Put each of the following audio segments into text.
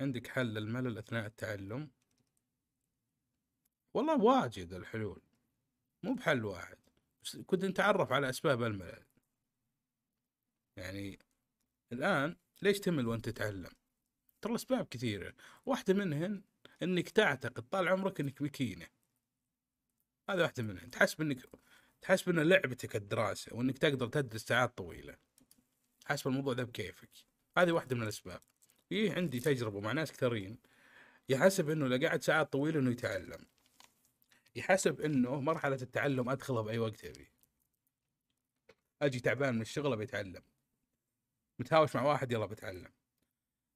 عندك حل للملل أثناء التعلم والله واجد الحلول مو بحل واحد بس كنت نتعرف على أسباب الملل يعني الآن ليش تمل وأنت تتعلم ترى أسباب كثيرة واحدة منهن أنك تعتقد طال عمرك أنك بكينة هذا واحدة منهن تحسب أنك تحسب أن لعبتك الدراسة وأنك تقدر تدرس ساعات طويلة حسب الموضوع ذا بكيفك هذه واحدة من الأسباب فيه عندي تجربه مع ناس كثيرين يحسب انه لو قعد ساعات طويله انه يتعلم يحسب انه مرحله التعلم ادخلها باي وقت ابي اجي تعبان من الشغل بتعلم متهاوش مع واحد يلا بتعلم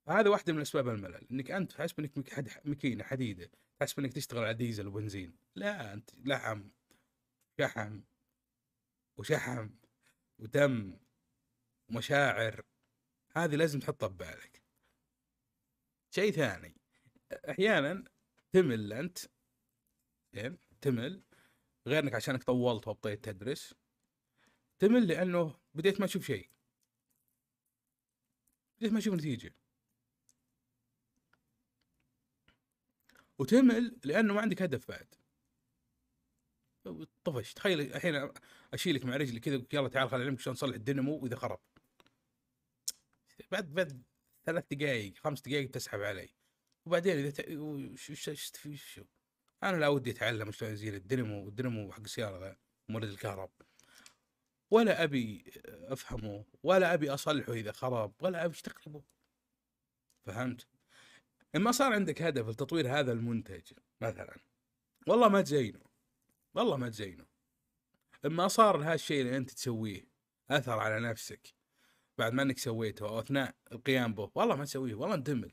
هذا واحده من اسباب الملل انك انت تحسب انك مكينه حديده تحسب انك تشتغل على ديزل وبنزين لا انت لحم شحم وشحم ودم ومشاعر هذه لازم تحطها ببالك شيء ثاني احيانا تمل انت زين إيه، تمل غير انك عشانك طولت وابطيت تدرس تمل لانه بديت ما اشوف شيء بديت ما اشوف نتيجه وتمل لانه ما عندك هدف بعد طفش تخيل الحين اشيلك مع رجلي كذا يلا تعال خليني علمك شلون نصلح الدينامو واذا خرب بعد بعد ثلاث دقائق خمس دقائق تسحب علي وبعدين اذا ت... وش شو انا لا ودي اتعلم شلون ازيل الدينامو الدينامو حق السياره ذا مولد الكهرب ولا ابي افهمه ولا ابي اصلحه اذا خرب ولا ابي اشتغله فهمت؟ اما صار عندك هدف لتطوير هذا المنتج مثلا والله ما تزينه والله ما تزينه اما صار هالشيء اللي انت تسويه اثر على نفسك بعد ما انك سويته او اثناء القيام به والله ما تسويه والله ندمل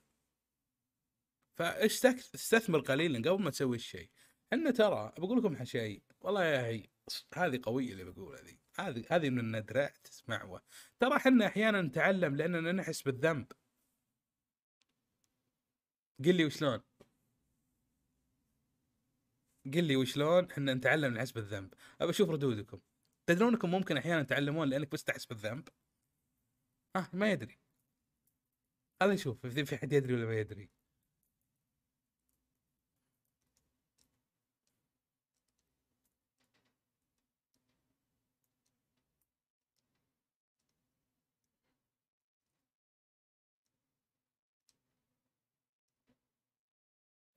فاستثمر قليلا قبل ما تسوي الشيء احنا ترى بقول لكم شيء والله يا هي هذه قويه اللي بقولها ذي هذه هذه من الندرات معوى ترى احنا احيانا نتعلم لاننا نحس بالذنب قل لي وشلون قل لي وشلون احنا نتعلم نحس بالذنب ابى اشوف ردودكم تدرونكم ممكن احيانا تعلمون لانك بس تحس بالذنب ها آه، ما يدري خلينا نشوف اذا في حد يدري ولا ما يدري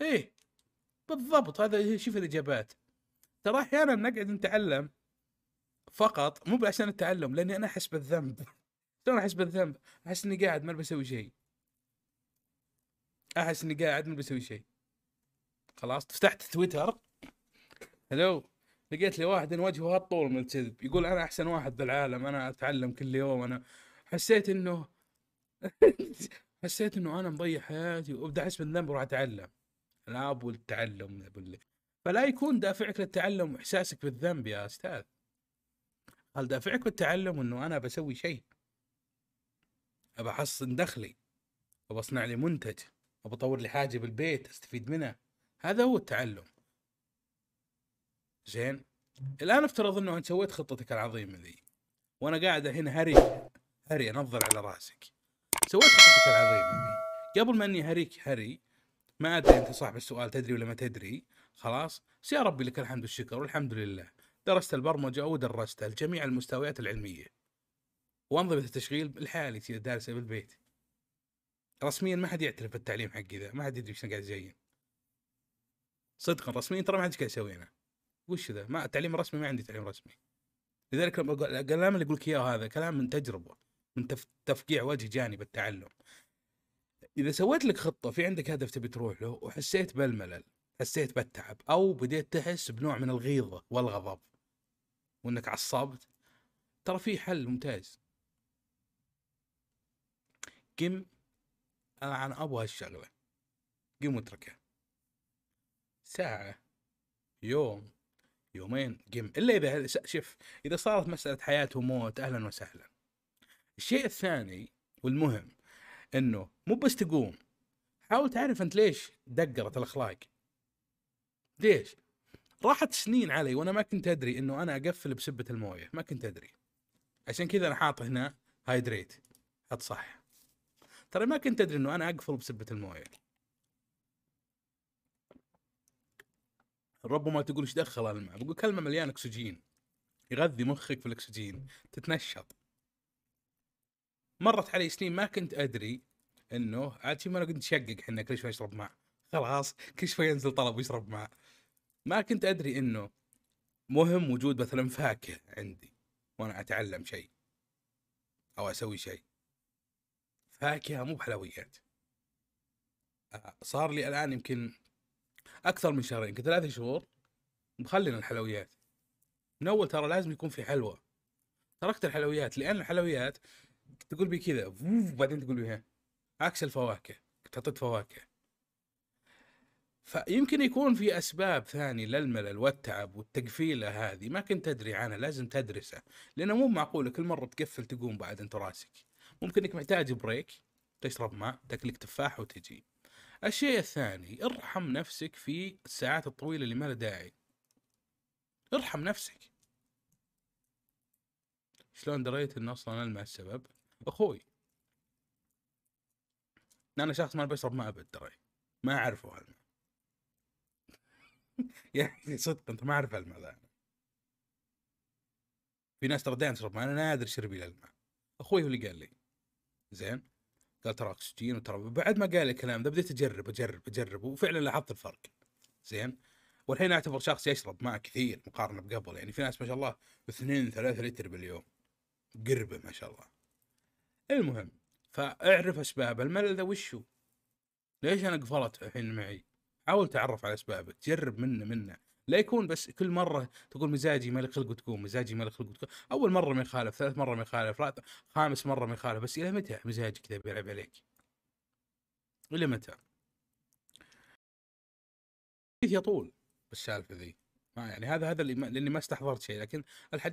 ايه بالضبط هذا شوف الاجابات ترى احيانا نقعد نتعلم فقط مو عشان التعلم لاني انا احس بالذنب شلون احس بالذنب؟ احس اني قاعد ما بسوي شيء احس اني قاعد ما بسوي شيء خلاص فتحت تويتر هلو لقيت لي واحد ان وجهه هالطول من الكذب يقول انا احسن واحد بالعالم انا اتعلم كل يوم انا حسيت انه حسيت انه انا مضيع حياتي وابدا احس بالذنب وراح اتعلم العاب والتعلم فلا يكون دافعك للتعلم احساسك بالذنب يا استاذ هل دافعك بالتعلم انه انا بسوي شيء ابى احصن دخلي ابى اصنع لي منتج ابى اطور لي حاجه بالبيت استفيد منها هذا هو التعلم زين الان افترض انه انت سويت خطتك العظيمه ذي وانا قاعد هنا هري هري انظر على راسك سويت خطتك العظيمه ذي قبل ما اني هريك هري ما ادري انت صاحب السؤال تدري ولا ما تدري خلاص يا ربي لك الحمد والشكر والحمد لله درست البرمجه ودرستها لجميع المستويات العلميه وانظمه التشغيل الحالي كذا دارسه بالبيت رسميا ما حد يعترف بالتعليم حقي ذا ما حد يدري شنو قاعد يزين صدقا رسميا ترى ما حد قاعد يسوي انا وش ذا ما التعليم الرسمي ما عندي تعليم رسمي لذلك لما اقول الكلام اللي اقول لك اياه هذا كلام من تجربه من تف... تفقيع وجه جانب التعلم اذا سويت لك خطه في عندك هدف تبي تروح له وحسيت بالملل حسيت بالتعب او بديت تحس بنوع من الغيظه والغضب وانك عصبت ترى في حل ممتاز قم عن ابو هالشغله قم واتركها ساعه يوم يومين قم الا اذا شف اذا صارت مساله حياه وموت اهلا وسهلا الشيء الثاني والمهم انه مو بس تقوم حاول تعرف انت ليش دقرت الاخلاق ليش راحت سنين علي وانا ما كنت ادري انه انا اقفل بسبه المويه ما كنت ادري عشان كذا انا حاط هنا هايدريت حط صح ترى ما كنت ادري انه انا اقفل بسبه المويه ربما تقول ايش دخل الماء بقول كلمه مليان اكسجين يغذي مخك في الاكسجين تتنشط مرت علي سنين ما كنت ادري انه عاد ما انا كنت شقق احنا كل شوي اشرب ماء خلاص كل شوي ينزل طلب ويشرب ماء ما كنت ادري انه مهم وجود مثلا فاكهه عندي وانا اتعلم شيء او اسوي شيء فاكهه مو بحلويات آه، صار لي الان يمكن اكثر من شهرين يمكن ثلاثة شهور مخلين الحلويات من اول ترى لازم يكون في حلوى تركت الحلويات لان الحلويات تقول بي كذا وبعدين تقول بي ها عكس الفواكه حطيت فواكه فيمكن يكون في اسباب ثانيه للملل والتعب والتقفيله هذه ما كنت تدري عنها لازم تدرسه لانه مو معقول كل مره تقفل تقوم بعد انت راسك ممكن انك محتاج بريك تشرب ماء تاكلك تفاح وتجي الشيء الثاني ارحم نفسك في الساعات الطويله اللي ما لها داعي ارحم نفسك شلون دريت انه اصلا المع السبب اخوي انا شخص ما بشرب ماء ابد ترى ما اعرفه هالماء يعني صدق انت ما اعرف هالماء ذا في ناس ترى دائما تشرب ماء انا نادر شربي الماء اخوي هو اللي قال لي زين قال ترى اكسجين وترى بعد ما قال الكلام ذا بديت اجرب اجرب اجرب وفعلا لاحظت الفرق زين والحين اعتبر شخص يشرب ماء كثير مقارنه بقبل يعني في ناس ما شاء الله اثنين ثلاثة لتر باليوم قربه ما شاء الله المهم فاعرف اسباب الملل ذا وشو ليش انا قفلت الحين معي حاول تعرف على اسبابك جرب منه منه لا يكون بس كل مره تقول مزاجي ما خلق تقوم مزاجي ما خلق تقوم اول مره ما يخالف ثالث مره ما يخالف رابع خامس مره ما يخالف بس الى متى مزاجك كذا بيلعب عليك الى متى يطول بالسالفه ذي ما يعني هذا هذا اللي ما, اللي ما استحضرت شيء لكن الحديث